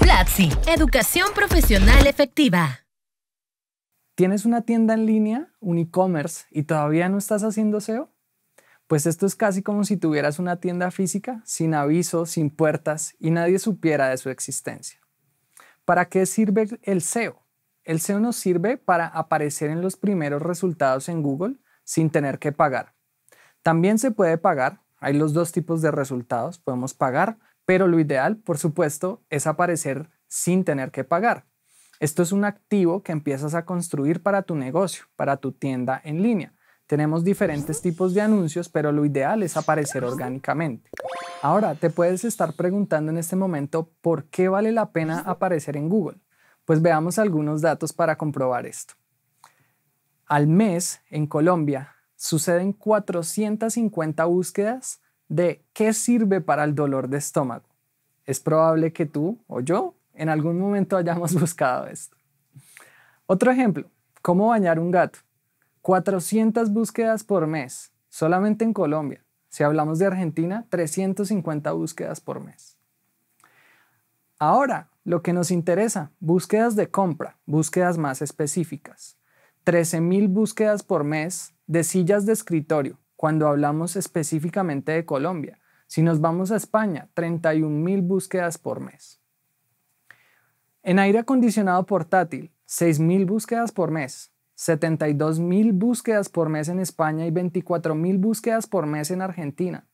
Platzi, educación profesional efectiva. ¿Tienes una tienda en línea, un e-commerce, y todavía no estás haciendo SEO? Pues esto es casi como si tuvieras una tienda física, sin aviso, sin puertas, y nadie supiera de su existencia. ¿Para qué sirve el SEO? El SEO nos sirve para aparecer en los primeros resultados en Google sin tener que pagar. También se puede pagar, hay los dos tipos de resultados, podemos pagar pero lo ideal, por supuesto, es aparecer sin tener que pagar. Esto es un activo que empiezas a construir para tu negocio, para tu tienda en línea. Tenemos diferentes tipos de anuncios, pero lo ideal es aparecer orgánicamente. Ahora, te puedes estar preguntando en este momento por qué vale la pena aparecer en Google. Pues veamos algunos datos para comprobar esto. Al mes, en Colombia, suceden 450 búsquedas de qué sirve para el dolor de estómago. Es probable que tú o yo en algún momento hayamos buscado esto. Otro ejemplo, cómo bañar un gato. 400 búsquedas por mes, solamente en Colombia. Si hablamos de Argentina, 350 búsquedas por mes. Ahora, lo que nos interesa, búsquedas de compra, búsquedas más específicas. 13.000 búsquedas por mes de sillas de escritorio, cuando hablamos específicamente de Colombia. Si nos vamos a España, 31.000 búsquedas por mes. En aire acondicionado portátil, 6.000 búsquedas por mes. 72.000 búsquedas por mes en España y 24.000 búsquedas por mes en Argentina.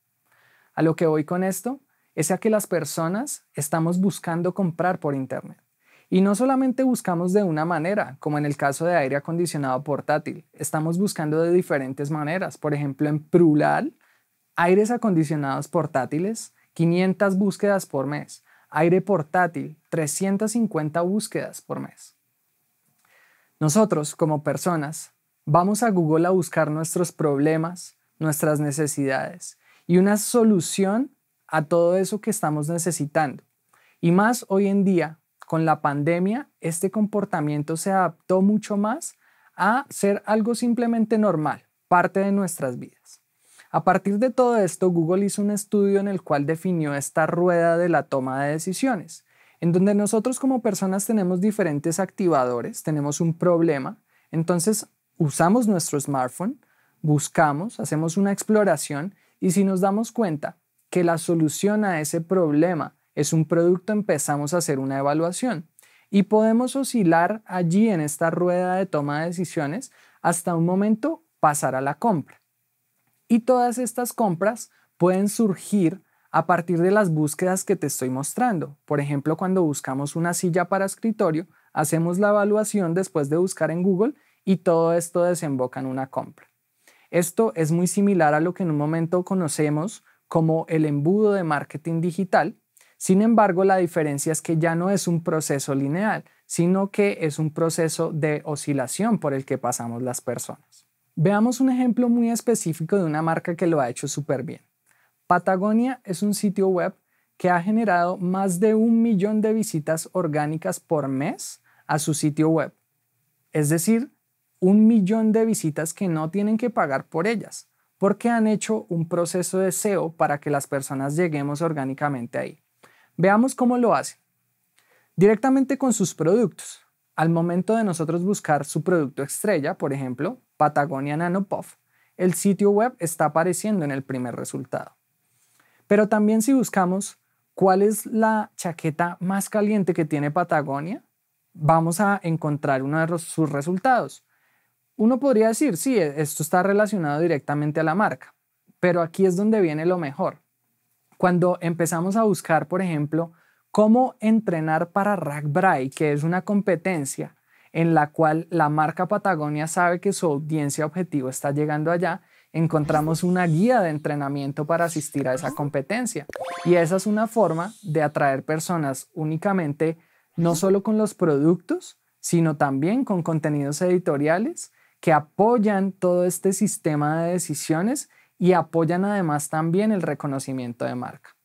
A lo que voy con esto es a que las personas estamos buscando comprar por Internet. Y no solamente buscamos de una manera, como en el caso de aire acondicionado portátil, estamos buscando de diferentes maneras. Por ejemplo, en plural, aires acondicionados portátiles, 500 búsquedas por mes. Aire portátil, 350 búsquedas por mes. Nosotros, como personas, vamos a Google a buscar nuestros problemas, nuestras necesidades y una solución a todo eso que estamos necesitando. Y más hoy en día, con la pandemia, este comportamiento se adaptó mucho más a ser algo simplemente normal, parte de nuestras vidas. A partir de todo esto, Google hizo un estudio en el cual definió esta rueda de la toma de decisiones, en donde nosotros como personas tenemos diferentes activadores, tenemos un problema, entonces usamos nuestro smartphone, buscamos, hacemos una exploración y si nos damos cuenta que la solución a ese problema es un producto, empezamos a hacer una evaluación y podemos oscilar allí en esta rueda de toma de decisiones hasta un momento pasar a la compra. Y todas estas compras pueden surgir a partir de las búsquedas que te estoy mostrando. Por ejemplo, cuando buscamos una silla para escritorio, hacemos la evaluación después de buscar en Google y todo esto desemboca en una compra. Esto es muy similar a lo que en un momento conocemos como el embudo de marketing digital, sin embargo, la diferencia es que ya no es un proceso lineal, sino que es un proceso de oscilación por el que pasamos las personas. Veamos un ejemplo muy específico de una marca que lo ha hecho súper bien. Patagonia es un sitio web que ha generado más de un millón de visitas orgánicas por mes a su sitio web. Es decir, un millón de visitas que no tienen que pagar por ellas, porque han hecho un proceso de SEO para que las personas lleguemos orgánicamente ahí. Veamos cómo lo hace. Directamente con sus productos. Al momento de nosotros buscar su producto estrella, por ejemplo, Patagonia Nano Puff, el sitio web está apareciendo en el primer resultado. Pero también si buscamos cuál es la chaqueta más caliente que tiene Patagonia, vamos a encontrar uno de sus resultados. Uno podría decir, sí, esto está relacionado directamente a la marca, pero aquí es donde viene lo mejor. Cuando empezamos a buscar, por ejemplo, cómo entrenar para Rack que es una competencia en la cual la marca Patagonia sabe que su audiencia objetivo está llegando allá, encontramos una guía de entrenamiento para asistir a esa competencia. Y esa es una forma de atraer personas únicamente, no solo con los productos, sino también con contenidos editoriales que apoyan todo este sistema de decisiones y apoyan además también el reconocimiento de marca.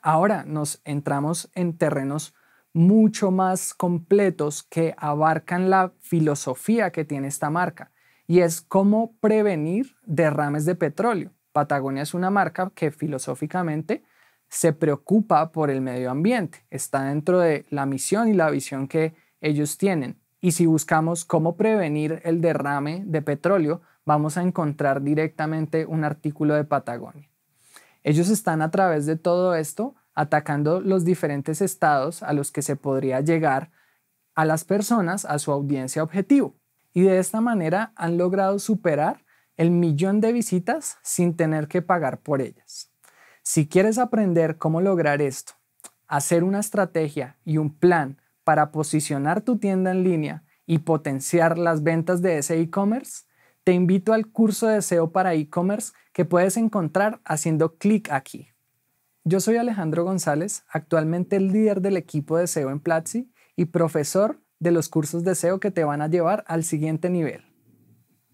Ahora nos entramos en terrenos mucho más completos que abarcan la filosofía que tiene esta marca y es cómo prevenir derrames de petróleo. Patagonia es una marca que filosóficamente se preocupa por el medio ambiente, está dentro de la misión y la visión que ellos tienen. Y si buscamos cómo prevenir el derrame de petróleo, vamos a encontrar directamente un artículo de Patagonia. Ellos están a través de todo esto atacando los diferentes estados a los que se podría llegar a las personas, a su audiencia objetivo. Y de esta manera han logrado superar el millón de visitas sin tener que pagar por ellas. Si quieres aprender cómo lograr esto, hacer una estrategia y un plan para posicionar tu tienda en línea y potenciar las ventas de ese e-commerce, te invito al curso de SEO para e-commerce que puedes encontrar haciendo clic aquí. Yo soy Alejandro González, actualmente el líder del equipo de SEO en Platzi y profesor de los cursos de SEO que te van a llevar al siguiente nivel.